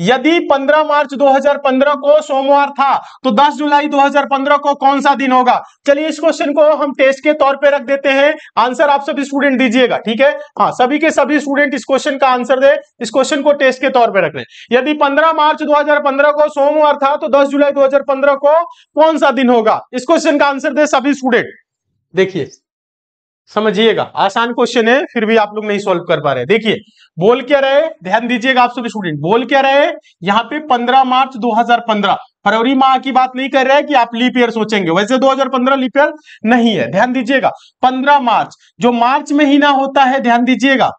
यदि 15 मार्च 2015 को सोमवार था तो 10 जुलाई 2015 को कौन सा दिन होगा चलिए इस क्वेश्चन को हम टेस्ट के तौर पे रख देते हैं आंसर आप सभी स्टूडेंट दीजिएगा ठीक है हाँ सभी के सभी स्टूडेंट इस क्वेश्चन का आंसर दे इस क्वेश्चन को टेस्ट के तौर पे रख रहे यदि 15 मार्च 2015 को सोमवार था तो दस जुलाई दो को कौन सा दिन होगा इस क्वेश्चन का आंसर दे सभी स्टूडेंट देखिए समझिएगा आसान क्वेश्चन है फिर भी आप लोग नहीं सॉल्व कर पा रहे देखिए बोल क्या रहे ध्यान दीजिएगा आप सभी स्टूडेंट बोल क्या रहे यहाँ पे 15 मार्च 2015 फरवरी माह की बात नहीं कर रहे हैं कि आप लीप ईयर सोचेंगे वैसे 2015 लीप ईयर नहीं है ध्यान दीजिएगा 15 मार्च जो मार्च महीना होता है ध्यान दीजिएगा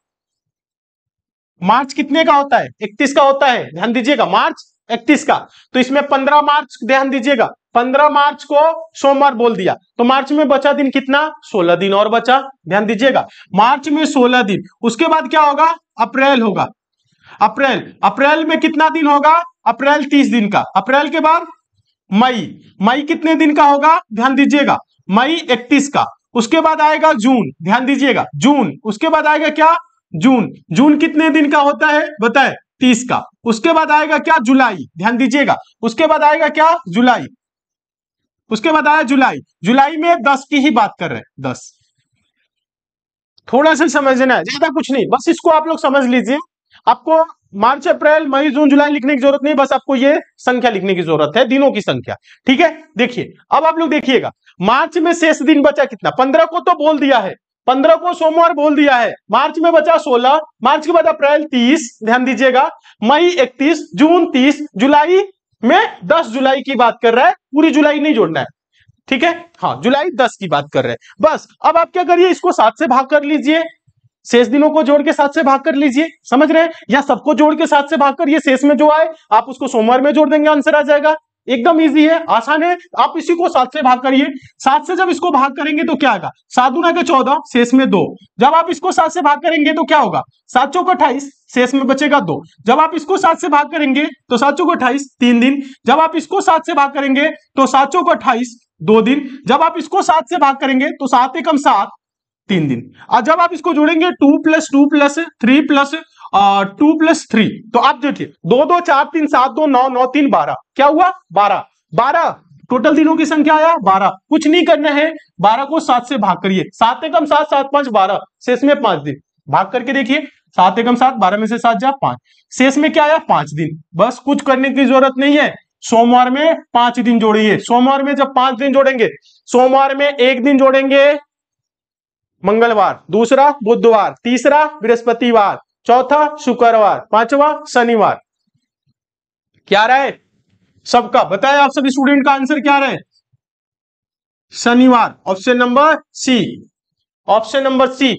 मार्च कितने का होता है इकतीस का होता है ध्यान दीजिएगा मार्च इकतीस का तो इसमें पंद्रह मार्च ध्यान दीजिएगा पंद्रह मार्च को सोमवार बोल दिया तो मार्च में बचा दिन कितना सोलह दिन और बचा ध्यान दीजिएगा मार्च में सोलह दिन उसके बाद क्या होगा अप्रैल होगा अप्रैल अप्रैल में कितना दिन होगा अप्रैल तीस दिन का अप्रैल के बाद मई मई कितने दिन का होगा ध्यान दीजिएगा मई इकतीस का उसके बाद आएगा जून ध्यान दीजिएगा जून उसके बाद आएगा क्या जून जून कितने दिन का होता है बताए तीस का उसके बाद आएगा क्या जुलाई ध्यान दीजिएगा उसके बाद आएगा क्या जुलाई उसके बाद आया जुलाई जुलाई में दस की ही बात कर रहे हैं दस थोड़ा सा समझना है ज्यादा कुछ नहीं बस इसको आप लोग समझ लीजिए आपको मार्च अप्रैल मई जून जुलाई लिखने की जरूरत नहीं बस आपको ये संख्या लिखने की जरूरत है दिनों की संख्या ठीक है देखिए अब आप लोग देखिएगा मार्च में शेष दिन बचा कितना पंद्रह को तो बोल दिया है पंद्रह को सोमवार बोल दिया है मार्च में बचा सोलह मार्च के बाद अप्रैल तीस ध्यान दीजिएगा मई इकतीस जून तीस जुलाई में दस जुलाई की बात कर रहा है पूरी जुलाई नहीं जोड़ना है ठीक है हाँ जुलाई दस की बात कर रहे हैं बस अब आप क्या करिए इसको सात से भाग कर लीजिए शेष दिनों को जोड़ के साथ से भाग कर लीजिए समझ रहे हैं या सबको जोड़ के साथ से भाग कर ये शेष में जो आए आप उसको सोमवार में जोड़ देंगे आंसर आ जाएगा एकदम इजी है आसान है आप इसी को सात से भाग करिए सात से जब इसको भाग करेंगे तो क्या आएगा सात दुना के चौदह शेष में दो जब आप इसको सात से भाग करेंगे तो क्या होगा सात चौक अट्ठाईस शेष में बचेगा दो जब आप इसको सात से भाग करेंगे तो सात चौक अट्ठाईस तीन दिन जब आप इसको सात से भाग करेंगे तो सात चौक अट्ठाईस दो दिन जब आप इसको सात से भाग करेंगे तो सात एकम सात तीन दिन और जब आप इसको जोड़ेंगे two plus two plus three plus two plus three तो आप देखिए दो दो चार तीन सात दो नौ नौ तीन बारह क्या हुआ बारह बारह टोटल दिनों की संख्या आया बारह कुछ नहीं करना है बारह को सात से भाग करिए सात एकम सात सात पांच बारह शेष में पांच दिन भाग करके देखिए सात एकम सात बारह में से सात जा पांच शेष में क्या आया पांच दिन बस कुछ करने की जरूरत नहीं है सोमवार में पांच दिन जोड़िए सोमवार में जब पांच दिन जोड़ेंगे सोमवार में एक दिन जोड़ेंगे मंगलवार दूसरा बुधवार तीसरा बृहस्पतिवार चौथा शुक्रवार पांचवा शनिवार क्या रहे सबका बताया आप सभी स्टूडेंट का आंसर क्या रहे शनिवार option number C option number सी